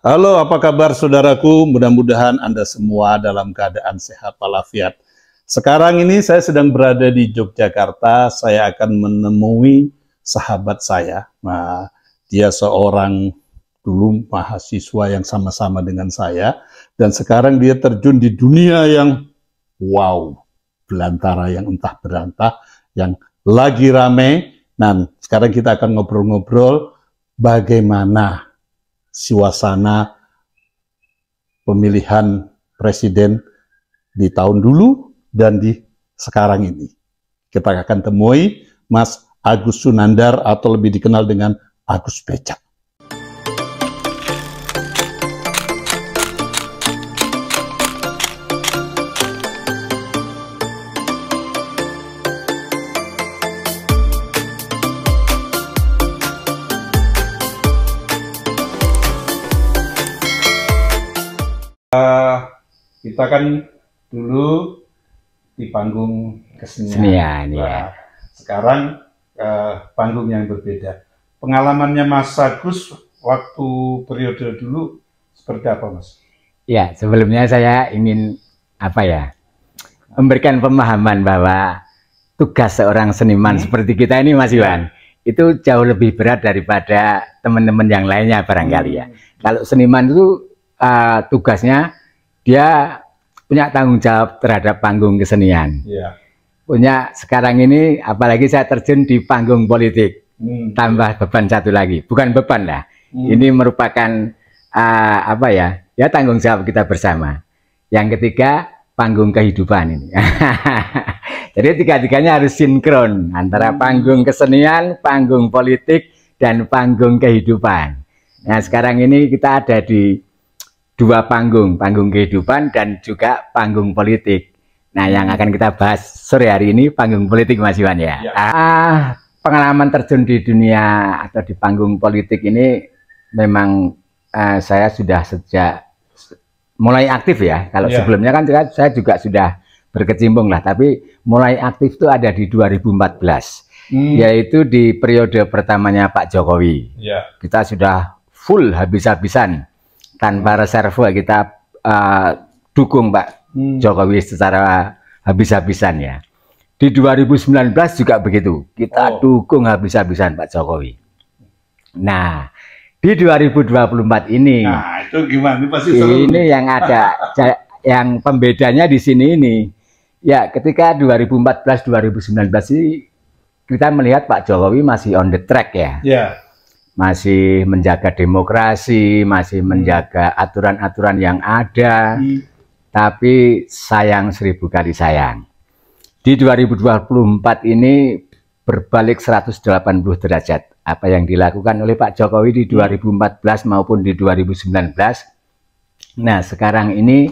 Halo, apa kabar saudaraku? Mudah-mudahan Anda semua dalam keadaan sehat walafiat. Sekarang ini saya sedang berada di Yogyakarta. Saya akan menemui sahabat saya. Nah, dia seorang dulu mahasiswa yang sama-sama dengan saya dan sekarang dia terjun di dunia yang wow, belantara yang entah berantah yang lagi rame. Nah, sekarang kita akan ngobrol-ngobrol bagaimana siwasana pemilihan presiden di tahun dulu dan di sekarang ini. Kita akan temui Mas Agus Sunandar atau lebih dikenal dengan Agus Becak. kita kan dulu di panggung kesenian. Senian, ya. Nah, sekarang eh, panggung yang berbeda. Pengalamannya Mas Agus waktu periode dulu seperti apa, Mas? Ya, sebelumnya saya ingin apa ya? Memberikan pemahaman bahwa tugas seorang seniman hmm. seperti kita ini, Mas ya. Iwan, itu jauh lebih berat daripada teman-teman yang lainnya barangkali ya. Hmm. Kalau seniman itu uh, tugasnya dia punya tanggung jawab terhadap panggung kesenian. Yeah. Punya sekarang ini apalagi saya terjun di panggung politik. Hmm. Tambah beban satu lagi. Bukan beban lah. Hmm. Ini merupakan uh, apa ya? Ya tanggung jawab kita bersama. Yang ketiga panggung kehidupan ini. Jadi tiga-tiganya harus sinkron antara hmm. panggung kesenian, panggung politik, dan panggung kehidupan. Nah sekarang ini kita ada di dua panggung, panggung kehidupan dan juga panggung politik. Nah, yang hmm. akan kita bahas sore hari ini panggung politik Mas Iwan ya. ya. Ah, pengalaman terjun di dunia atau di panggung politik ini memang uh, saya sudah sejak mulai aktif ya. Kalau ya. sebelumnya kan saya juga sudah berkecimpung lah, tapi mulai aktif itu ada di 2014 hmm. yaitu di periode pertamanya Pak Jokowi. Ya. Kita sudah full habis-habisan tanpa reserve kita uh, dukung Pak hmm. Jokowi secara habis-habisan ya. Di 2019 juga begitu. Kita oh. dukung habis-habisan Pak Jokowi. Nah, di 2024 ini. Nah, itu gimana? Ini pasti Ini yang ada yang pembedanya di sini ini. Ya, ketika 2014 2019 ini kita melihat Pak Jokowi masih on the track ya. Yeah masih menjaga demokrasi, masih menjaga aturan-aturan yang ada. Hmm. Tapi sayang seribu kali sayang. Di 2024 ini berbalik 180 derajat. Apa yang dilakukan oleh Pak Jokowi di 2014 maupun di 2019. Nah, sekarang ini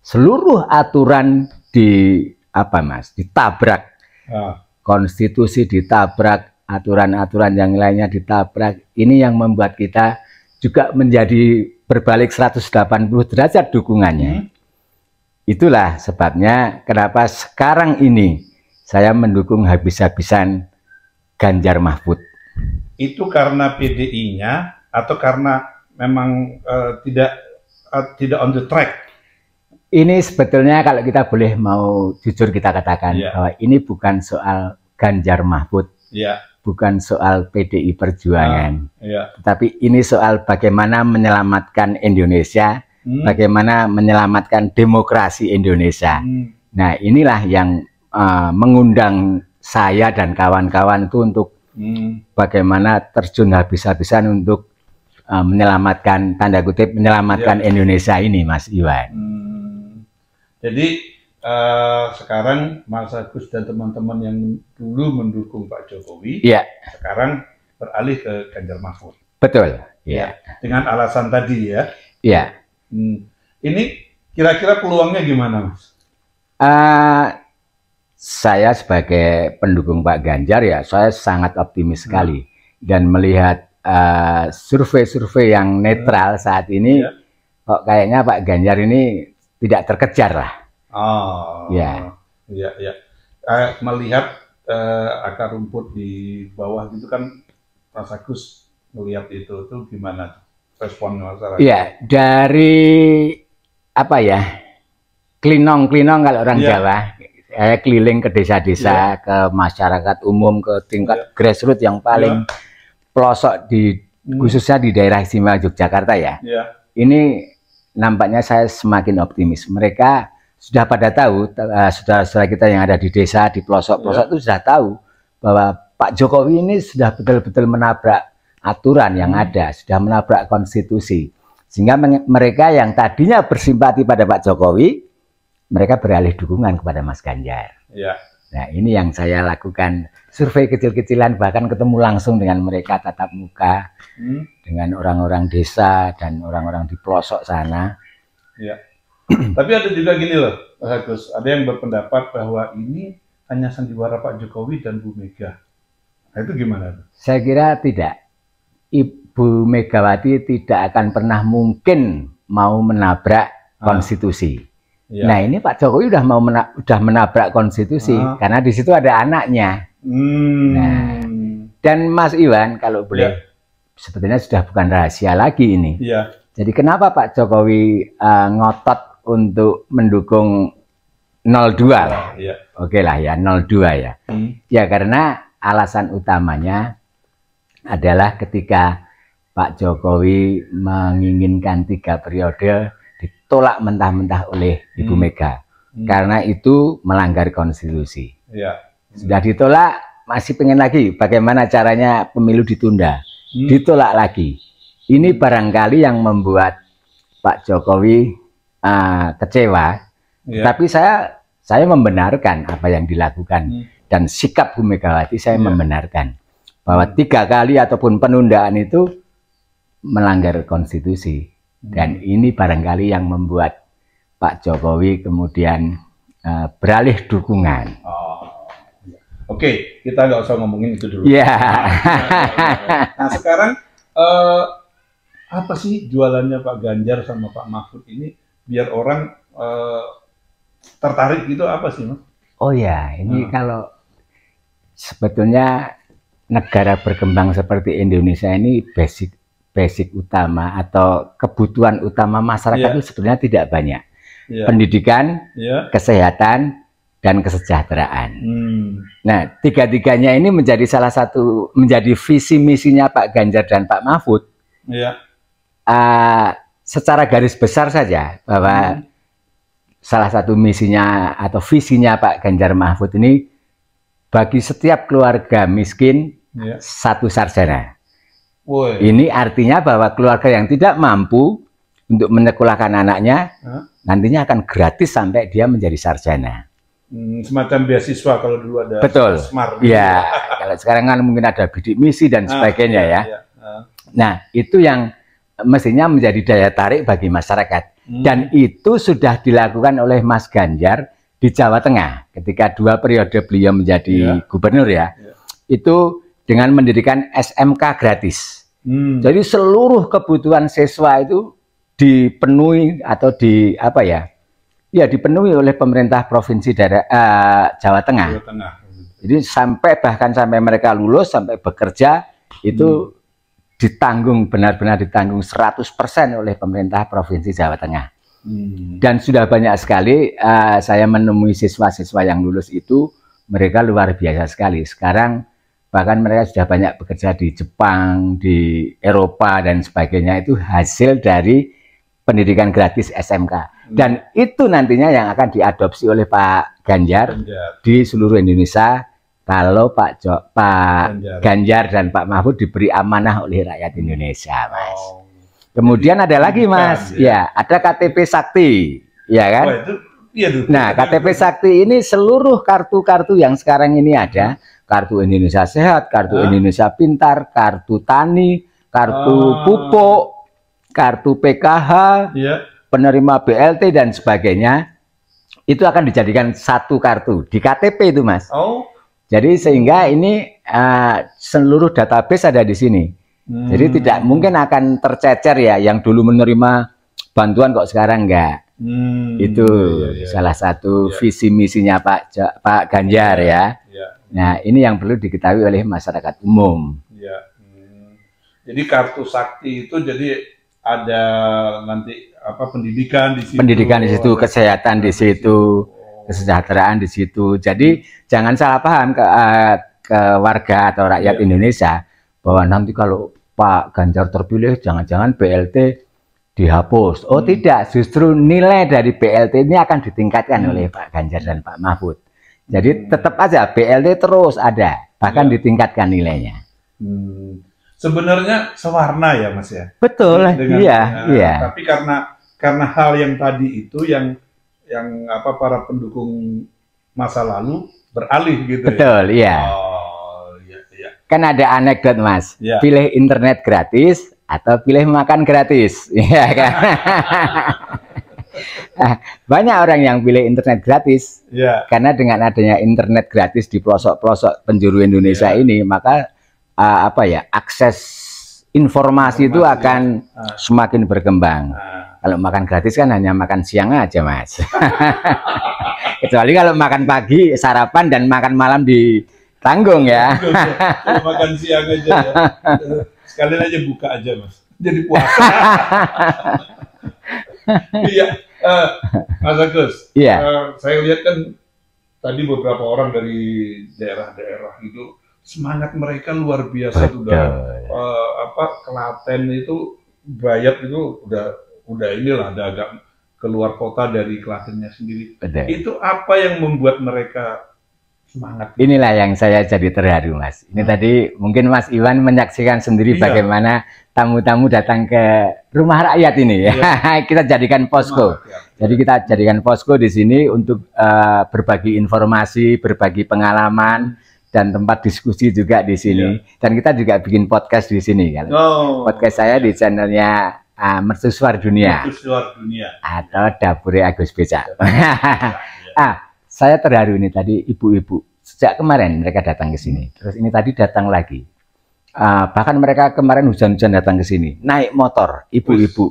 seluruh aturan di apa Mas? ditabrak. Ah. Konstitusi ditabrak, aturan-aturan yang lainnya ditabrak. Ini yang membuat kita juga menjadi berbalik 180 derajat dukungannya. Hmm. Itulah sebabnya kenapa sekarang ini saya mendukung habis-habisan Ganjar Mahfud. Itu karena PDI-nya atau karena memang uh, tidak uh, tidak on the track? Ini sebetulnya kalau kita boleh mau jujur kita katakan yeah. bahwa ini bukan soal Ganjar Mahfud. Yeah bukan soal PDI Perjuangan, ah, iya. tapi ini soal bagaimana menyelamatkan Indonesia, hmm. bagaimana menyelamatkan demokrasi Indonesia. Hmm. Nah, inilah yang uh, mengundang saya dan kawan-kawan itu untuk hmm. bagaimana terjun habis-habisan untuk uh, menyelamatkan tanda kutip menyelamatkan ya. Indonesia ini, Mas Iwan. Hmm. Jadi uh, sekarang Mas Agus dan teman-teman yang dulu mendukung Pak Jokowi, ya. sekarang beralih ke Ganjar Mahfud. Betul. Ya. ya. Dengan alasan tadi ya. Ya. Hmm. Ini kira-kira peluangnya gimana, Mas? Uh, saya sebagai pendukung Pak Ganjar ya, saya sangat optimis hmm. sekali dan melihat eh, survei-survei uh, yang netral hmm. saat ini, ya. kok kayaknya Pak Ganjar ini tidak terkejar lah Oh. Ya. ya, iya. Eh, melihat eh, akar rumput di bawah itu kan Mas Agus melihat itu itu gimana respon masyarakat? Iya, dari apa ya? Klinong-klinong kalau orang ya. Jawa. Saya keliling ke desa-desa, ya. ke masyarakat umum, ke tingkat ya. grassroots yang paling ya. pelosok di hmm. khususnya di daerah istimewa Yogyakarta ya. ya. Ini nampaknya saya semakin optimis. Mereka sudah pada tahu eh, saudara-saudara kita yang ada di desa di pelosok-pelosok iya. itu sudah tahu bahwa Pak Jokowi ini sudah betul-betul menabrak aturan yang hmm. ada, sudah menabrak konstitusi. Sehingga mereka yang tadinya bersimpati pada Pak Jokowi, mereka beralih dukungan kepada Mas Ganjar. Ya. Nah, ini yang saya lakukan survei kecil-kecilan bahkan ketemu langsung dengan mereka tatap muka hmm. dengan orang-orang desa dan orang-orang di pelosok sana. Ya. Tapi ada juga gini loh, Agus. ada yang berpendapat bahwa ini hanya sandiwara Pak Jokowi dan Bu Mega. Nah, itu gimana? Saya kira tidak. Ibu Megawati tidak akan pernah mungkin mau menabrak ah. konstitusi. Ya. Nah ini Pak Jokowi sudah mau mena udah menabrak konstitusi ah. karena di situ ada anaknya. Hmm. Nah, dan Mas Iwan kalau boleh ya. sebetulnya sudah bukan rahasia lagi ini. Ya. Jadi kenapa Pak Jokowi uh, ngotot untuk mendukung 02 lah. Ya. Oke lah ya 02 ya. Hmm. Ya karena alasan utamanya adalah ketika Pak Jokowi menginginkan tiga periode ditolak mentah-mentah oleh Ibu hmm. Mega hmm. karena itu melanggar konstitusi. Ya. Hmm. Sudah ditolak masih pengen lagi bagaimana caranya pemilu ditunda. Hmm. Ditolak lagi. Ini barangkali yang membuat Pak Jokowi uh, kecewa, yeah. tapi saya saya membenarkan apa yang dilakukan hmm. dan sikap Bu Megawati saya yeah. membenarkan bahwa hmm. tiga kali ataupun penundaan itu melanggar konstitusi hmm. dan ini barangkali yang membuat Pak Jokowi kemudian uh, beralih dukungan. Oh. Iya. Oke, okay, kita nggak usah ngomongin itu dulu. Ya. Yeah. nah sekarang uh, apa sih jualannya Pak Ganjar sama Pak Mahfud ini biar orang uh, tertarik gitu apa sih mas? Oh ya, ini hmm. kalau sebetulnya negara berkembang seperti Indonesia ini basic basic utama atau kebutuhan utama masyarakat yeah. itu sebetulnya tidak banyak. Yeah. Pendidikan, yeah. kesehatan, dan kesejahteraan. Hmm. Nah, tiga-tiganya ini menjadi salah satu menjadi visi misinya Pak Ganjar dan Pak Mahfud. Yeah. Iya. Uh, secara garis besar saja bahwa hmm. salah satu misinya atau visinya Pak Ganjar Mahfud ini bagi setiap keluarga miskin ya. satu sarjana. Woy. Ini artinya bahwa keluarga yang tidak mampu untuk menyekolahkan anaknya huh? nantinya akan gratis sampai dia menjadi sarjana. Hmm, semacam beasiswa kalau dulu ada Betul. smart. Gitu iya. Ya, kalau sekarang kan mungkin ada bidik misi dan ah, sebagainya ah, iya, ya. Iya. Ah. Nah, itu yang mestinya menjadi daya tarik bagi masyarakat. Hmm. Dan itu sudah dilakukan oleh Mas Ganjar di Jawa Tengah ketika dua periode beliau menjadi yeah. gubernur ya. Yeah. Itu dengan mendirikan SMK gratis. Hmm. Jadi seluruh kebutuhan siswa itu dipenuhi atau di apa ya? Ya dipenuhi oleh pemerintah provinsi daerah uh, Jawa Tengah. Jawa Tengah. Jadi sampai bahkan sampai mereka lulus sampai bekerja itu hmm ditanggung benar-benar ditanggung 100% oleh pemerintah Provinsi Jawa Tengah. Hmm. Dan sudah banyak sekali uh, saya menemui siswa-siswa yang lulus itu mereka luar biasa sekali. Sekarang bahkan mereka sudah banyak bekerja di Jepang, di Eropa dan sebagainya itu hasil dari pendidikan gratis SMK. Hmm. Dan itu nantinya yang akan diadopsi oleh Pak Ganjar, Ganjar. di seluruh Indonesia kalau Pak jo, Pak Ganjar. Ganjar dan Pak Mahfud diberi amanah oleh rakyat Indonesia, Mas. Oh. Kemudian ada lagi, Mas. Ya, ya ada KTP Sakti, ya kan? Oh, itu, ya, itu, nah, KTP Sakti ini seluruh kartu-kartu yang sekarang ini ada, kartu Indonesia Sehat, kartu ah. Indonesia Pintar, kartu Tani, kartu ah. pupuk, kartu PKH, ya. penerima BLT dan sebagainya. Itu akan dijadikan satu kartu di KTP itu, Mas. Oh. Jadi sehingga ini uh, seluruh database ada di sini. Hmm. Jadi tidak mungkin akan tercecer ya yang dulu menerima bantuan kok sekarang enggak. Hmm. Itu ya, ya, ya. salah satu ya. visi misinya Pak ja, Pak Ganjar ya. ya. Nah, ini yang perlu diketahui oleh masyarakat umum. Ya. Hmm. Jadi kartu sakti itu jadi ada nanti apa pendidikan di situ. Pendidikan di situ, kesehatan di situ. Oh kesejahteraan di situ. Jadi jangan salah paham ke, uh, ke warga atau rakyat ya. Indonesia bahwa nanti kalau Pak Ganjar terpilih jangan-jangan BLT dihapus. Oh hmm. tidak, justru nilai dari BLT ini akan ditingkatkan hmm. oleh Pak Ganjar dan Pak Mahfud. Jadi hmm. tetap aja BLT terus ada, bahkan ya. ditingkatkan nilainya. Hmm. Sebenarnya sewarna ya Mas ya. Betul, Dengan, iya, uh, iya. Tapi karena karena hal yang tadi itu yang yang apa para pendukung masa lalu beralih gitu ya? Betul, iya. Oh, iya, iya. Kan ada anekdot, Mas. Iya. Pilih internet gratis atau pilih makan gratis. ya kan? Nah, banyak orang yang pilih internet gratis. Iya. Karena dengan adanya internet gratis di pelosok-pelosok penjuru Indonesia ini, maka uh, apa ya, akses informasi, informasi itu akan ya. semakin berkembang. Uh. Kalau makan gratis kan hanya makan siang aja, Mas. Kecuali kalau makan pagi, sarapan dan makan malam di tanggung ya. makan siang aja ya. Sekalian aja buka aja, Mas. Jadi puasa. Iya. uh, Mas Agus, yeah. Iya. uh, saya lihat kan tadi beberapa orang dari daerah-daerah itu semangat mereka luar biasa sudah, uh, apa kelaten itu Bayat itu udah udah inilah ada agak keluar kota dari kelasnya sendiri. Betul. Itu apa yang membuat mereka semangat? Inilah yang saya jadi terharu, Mas. Ini nah. tadi mungkin Mas Iwan menyaksikan sendiri iya. bagaimana tamu-tamu datang ke rumah rakyat ini ya. Iya. kita jadikan posko. Ya. Jadi kita jadikan posko di sini untuk uh, berbagi informasi, berbagi pengalaman dan tempat diskusi juga di sini. Iya. Dan kita juga bikin podcast di sini kan. Oh. Podcast saya di channelnya ah, mercusuar dunia. Mercusuar dunia. Atau dapuri Agus Beca. Iya. ah, saya terharu ini tadi ibu-ibu sejak kemarin mereka datang ke sini. Terus ini tadi datang lagi. Uh, bahkan mereka kemarin hujan-hujan datang ke sini naik motor ibu-ibu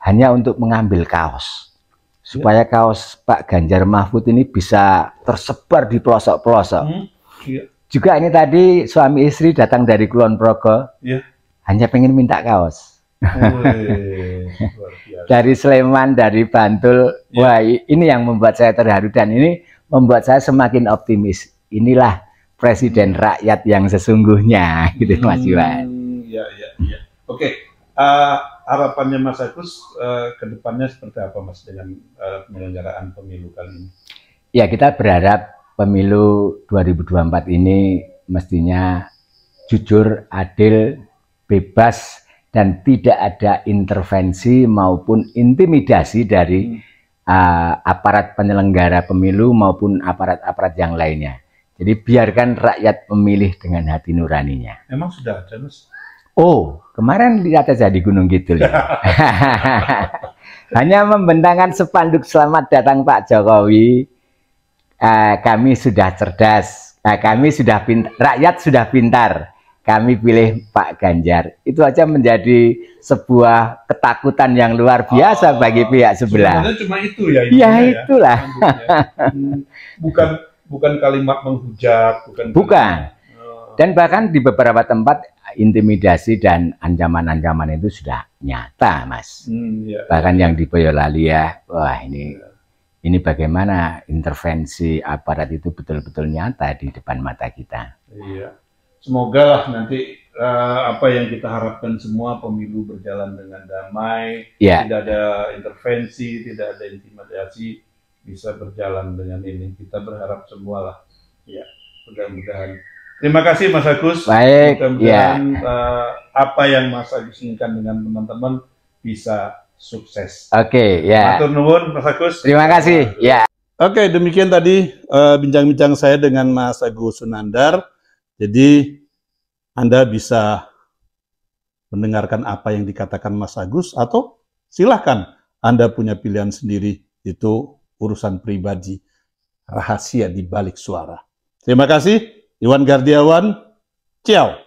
hanya untuk mengambil kaos iya. supaya kaos Pak Ganjar Mahfud ini bisa tersebar di pelosok-pelosok. Hmm, iya. Juga ini tadi suami istri datang dari Kulon Progo ya. hanya pengen minta kaos dari Sleman, dari Bantul. Ya. Wah, ini yang membuat saya terharu dan ini membuat saya semakin optimis. Inilah presiden hmm. rakyat yang sesungguhnya, gitu hmm, Mas Iwan. Ya, ya, ya. Oke, okay. uh, eh, harapannya Mas Agus uh, eh, kedepannya seperti apa Mas dengan uh, penyelenggaraan pemilu kali ini? Ya, kita berharap pemilu 2024 ini mestinya jujur, adil, bebas, dan tidak ada intervensi maupun intimidasi dari uh, aparat penyelenggara pemilu maupun aparat-aparat yang lainnya. Jadi biarkan rakyat memilih dengan hati nuraninya. Emang sudah ada, Mas? Oh, kemarin lihat aja di Gunung Kidul ya. Hanya membentangkan sepanduk selamat datang Pak Jokowi. Uh, kami sudah cerdas, uh, kami sudah pintar, rakyat sudah pintar kami pilih Pak Ganjar. Itu aja menjadi sebuah ketakutan yang luar biasa oh, bagi pihak sebelah. Sebenarnya cuma itu ya. Ya, ya itulah. Ya. bukan bukan kalimat menghujat, bukan. Bukan. Oh. Dan bahkan di beberapa tempat intimidasi dan ancaman-ancaman itu sudah nyata, Mas. Hmm, ya, bahkan yang di Boyolali ya, wah ini ini bagaimana intervensi aparat itu betul-betul nyata di depan mata kita. Iya semoga lah nanti uh, apa yang kita harapkan semua pemilu berjalan dengan damai, yeah. tidak ada intervensi, tidak ada intimidasi, bisa berjalan dengan ini. Kita berharap semua lah. Ya, mudah-mudahan. Terima kasih Mas Agus. Baik. mudah yeah. Ya. uh, apa yang Mas Agus inginkan dengan teman-teman bisa sukses. Oke, okay, ya. Yeah. Matur nuwun Mas Agus. Terima kasih. Ya. Yeah. Oke, okay, demikian tadi eh, bincang-bincang uh, bincang -bincang saya dengan Mas Agus Sunandar jadi Anda bisa mendengarkan apa yang dikatakan Mas Agus atau silahkan Anda punya pilihan sendiri itu urusan pribadi rahasia di balik suara. Terima kasih Iwan Gardiawan. Ciao.